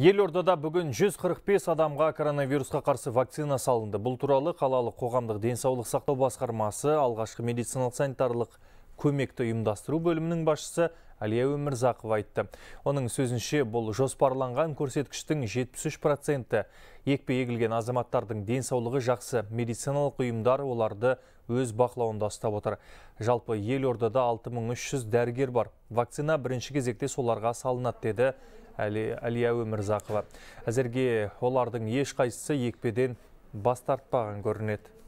Елордада бүгін 145 адамға коронавирусқа қарсы вакцина салынды. Бұл туралы қалалық қоғамдық денсаулық сақтау басқармасы алғашқы медициналық санитарлық көмекті ұйымдастыру бөлімінің басшысы Әлия Өмірзақова айтты. Оның сөзінше бұл жоспарланған көрсеткіштің 73%-ті екпе егілген азаматтардың денсаулығы жақсы медициналық ұйымдар оларды өз бақылауында ұстап отыр. Жалпы елордада 6300 дәрігер бар. Вакцина бірінші кезекте соларға салынады деді Әлияуі өмірзақова Әзірге олардың ешқайсысы екпеден бас тартпаған көрінеді